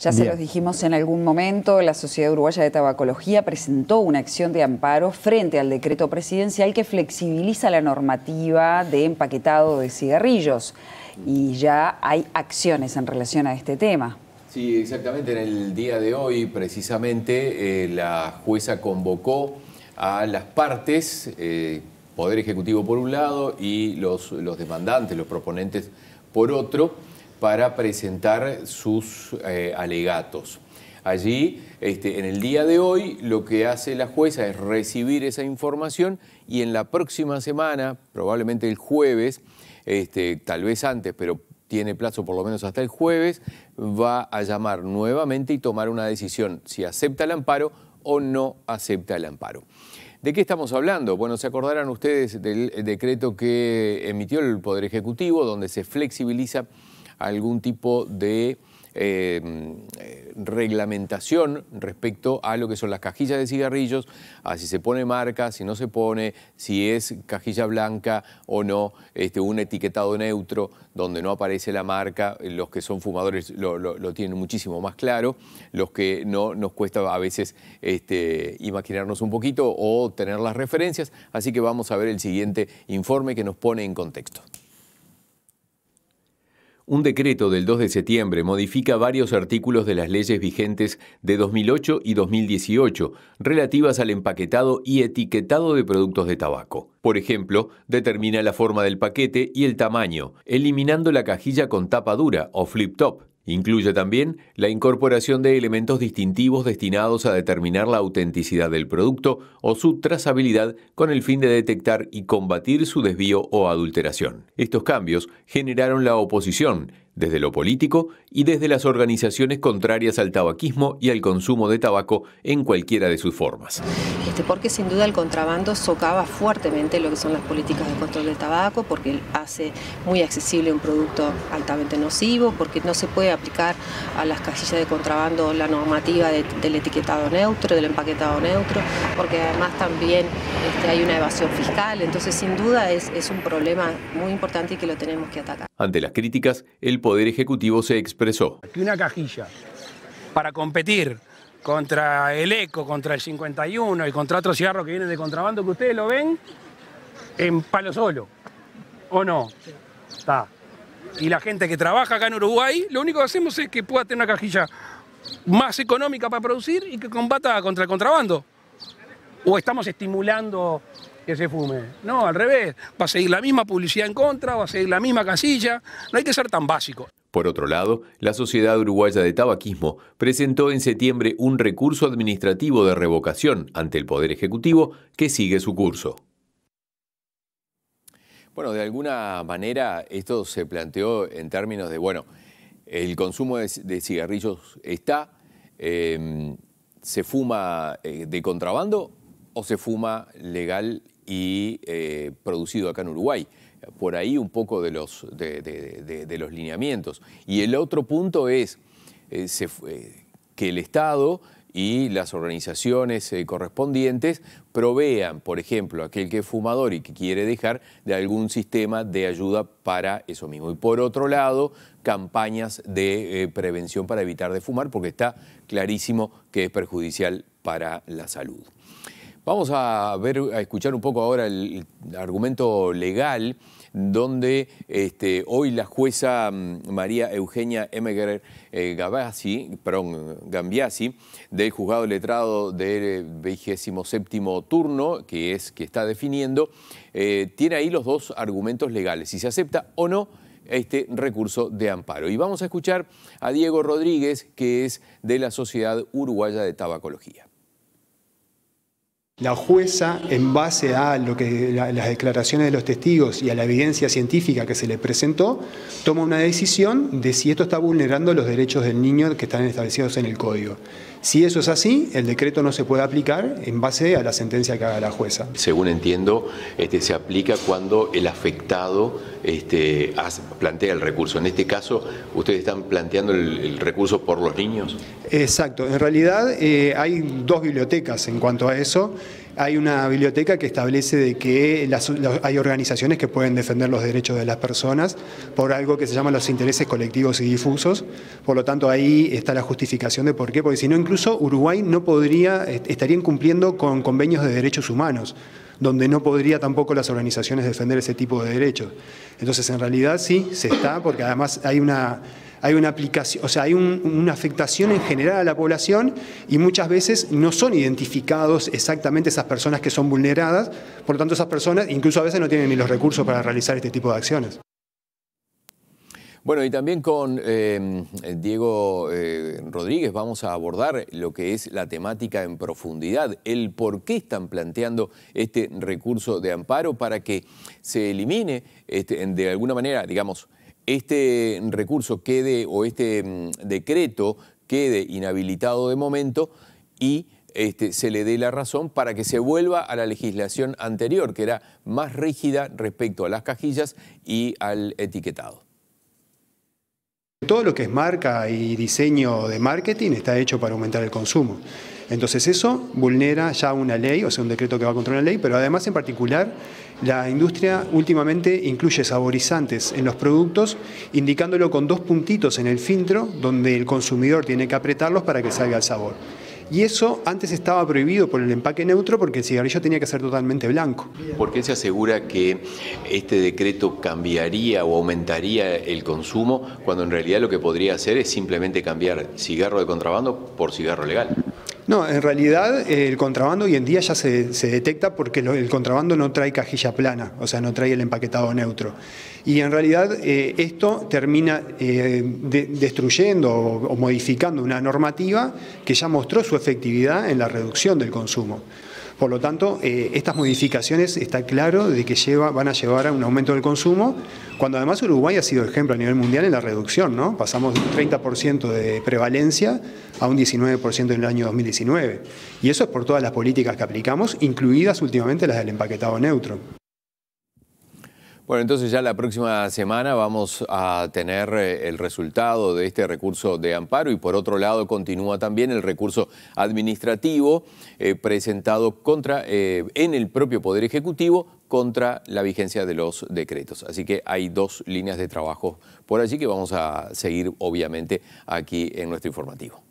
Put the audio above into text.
Ya se los dijimos en algún momento, la Sociedad Uruguaya de Tabacología presentó una acción de amparo frente al decreto presidencial que flexibiliza la normativa de empaquetado de cigarrillos. Y ya hay acciones en relación a este tema. Sí, exactamente. En el día de hoy, precisamente, eh, la jueza convocó a las partes, eh, Poder Ejecutivo por un lado y los, los demandantes, los proponentes por otro, para presentar sus eh, alegatos. Allí, este, en el día de hoy, lo que hace la jueza es recibir esa información y en la próxima semana, probablemente el jueves, este, tal vez antes, pero tiene plazo por lo menos hasta el jueves, va a llamar nuevamente y tomar una decisión si acepta el amparo o no acepta el amparo. ¿De qué estamos hablando? Bueno, se acordarán ustedes del decreto que emitió el Poder Ejecutivo, donde se flexibiliza algún tipo de eh, reglamentación respecto a lo que son las cajillas de cigarrillos, a si se pone marca, si no se pone, si es cajilla blanca o no, este, un etiquetado neutro donde no aparece la marca, los que son fumadores lo, tienen muchísimo más claro, los que no nos cuesta a veces este, imaginarnos un poquito o tener las referencias, así que vamos a ver el siguiente informe que nos pone en contexto. Un decreto del 2 de septiembre modifica varios artículos de las leyes vigentes de 2008 y 2018 relativas al empaquetado y etiquetado de productos de tabaco. Por ejemplo, determina la forma del paquete y el tamaño, eliminando la cajilla con tapa dura o flip top Incluye también la incorporación de elementos distintivos destinados a determinar la autenticidad del producto o su trazabilidad con el fin de detectar y combatir su desvío o adulteración. Estos cambios generaron la oposición desde lo político y desde las organizaciones contrarias al tabaquismo y al consumo de tabaco en cualquiera de sus formas. Este, porque sin duda el contrabando socava fuertemente lo que son las políticas de control del tabaco, porque hace muy accesible un producto altamente nocivo, porque no se puede aplicar a las casillas de contrabando la normativa del etiquetado neutro, del empaquetado neutro, porque además también este, hay una evasión fiscal, entonces sin duda es, es un problema muy importante y que lo tenemos que atacar. Ante las críticas, el Poder Ejecutivo se expresó. que una cajilla para competir contra el ECO, contra el 51 y contra otros cigarros que vienen de contrabando que ustedes lo ven en palo solo, ¿o no? Está. Y la gente que trabaja acá en Uruguay, lo único que hacemos es que pueda tener una cajilla más económica para producir y que combata contra el contrabando. ¿O estamos estimulando que se fume. No, al revés. Va a seguir la misma publicidad en contra, va a seguir la misma casilla. No hay que ser tan básico. Por otro lado, la Sociedad Uruguaya de Tabaquismo presentó en septiembre un recurso administrativo de revocación ante el Poder Ejecutivo que sigue su curso. Bueno, de alguna manera esto se planteó en términos de, bueno, el consumo de, cigarrillos está, eh, se fuma eh, de contrabando o se fuma legal y eh, producido acá en Uruguay. Por ahí un poco de los, de, los lineamientos. Y el otro punto es eh, eh, que el Estado y las organizaciones correspondientes provean, por ejemplo, aquel que es fumador y que quiere dejar, de algún sistema de ayuda para eso mismo. Y por otro lado, campañas de prevención para evitar de fumar, porque está clarísimo que es perjudicial para la salud. Vamos a ver, a escuchar un poco ahora el, argumento legal donde este, hoy la jueza mm, María Eugenia Emeger eh, perdón, Gambiasi, del juzgado letrado del 27 turno, que es que está definiendo, eh, tiene ahí los dos argumentos legales, si se acepta o no este recurso de amparo. Y vamos a escuchar a Diego Rodríguez, que es de la Sociedad Uruguaya de Tabacología. La jueza, en base a lo que, las declaraciones de los testigos y a la evidencia científica que se le presentó, toma una decisión de si esto está vulnerando los derechos del niño que están establecidos en el código. Si eso es así, el decreto no se puede aplicar en base a la sentencia que haga la jueza. Según entiendo, este, se aplica cuando el afectado este, plantea el recurso. En este caso, ustedes están planteando el, recurso por los niños. Exacto. En realidad eh, hay dos bibliotecas en cuanto a eso hay una biblioteca que establece de que hay organizaciones que pueden defender los derechos de las personas por algo que se llama los intereses colectivos y difusos. Por lo tanto, ahí está la justificación de por qué, porque si no, incluso Uruguay no podría, estaría incumpliendo con convenios de derechos humanos donde no podría tampoco las organizaciones defender ese tipo de derechos. Entonces, en realidad sí, se está, porque además hay una hay una aplicación, o sea, hay una afectación en general a la población y muchas veces no son identificados exactamente esas personas que son vulneradas, por lo tanto esas personas incluso a veces no tienen ni los recursos para realizar este tipo de acciones. Bueno, y también con em, Diego eh, Rodríguez vamos a abordar lo que es la temática en profundidad, el por qué están planteando este recurso de amparo para que se elimine este, de alguna manera, digamos, este recurso quede o este mm, decreto quede inhabilitado de momento y este, se le dé la razón para que se vuelva a la legislación anterior, que era más rígida respecto a las cajillas y al etiquetado. Todo lo que es marca y diseño de marketing está hecho para aumentar el consumo. Entonces eso vulnera ya una ley, o sea, un decreto que va contra una ley, pero además en particular la industria últimamente incluye saborizantes en los productos, indicándolo con dos puntitos en el filtro, donde el consumidor tiene que apretarlos para que salga el sabor. Y eso antes estaba prohibido por el empaque neutro porque el cigarrillo tenía que ser totalmente blanco. ¿Por qué se asegura que este decreto cambiaría o aumentaría el consumo cuando en realidad lo que podría hacer es simplemente cambiar cigarro de contrabando por cigarro legal? No, en realidad eh, el contrabando hoy en día ya se, detecta porque el contrabando no trae cajilla plana, o sea, no trae el empaquetado neutro. Y en realidad eh, esto termina eh, destruyendo o modificando una normativa que ya mostró su efectividad en la reducción del consumo. Por lo tanto, eh, estas modificaciones está claro de que van a llevar a un aumento del consumo, cuando además Uruguay ha sido ejemplo a nivel mundial en la reducción, ¿no? Pasamos de un 30% de prevalencia a un 19% en el año 2019. Y eso es por todas las políticas que aplicamos, incluidas últimamente las del empaquetado neutro. Bueno, entonces ya la próxima semana vamos a tener eh, el resultado de este recurso de amparo y por otro lado continúa también el recurso administrativo eh, presentado contra, eh, en el propio Poder Ejecutivo contra la vigencia de los decretos. Así que hay dos líneas de trabajo por allí que vamos a seguir obviamente aquí en nuestro informativo.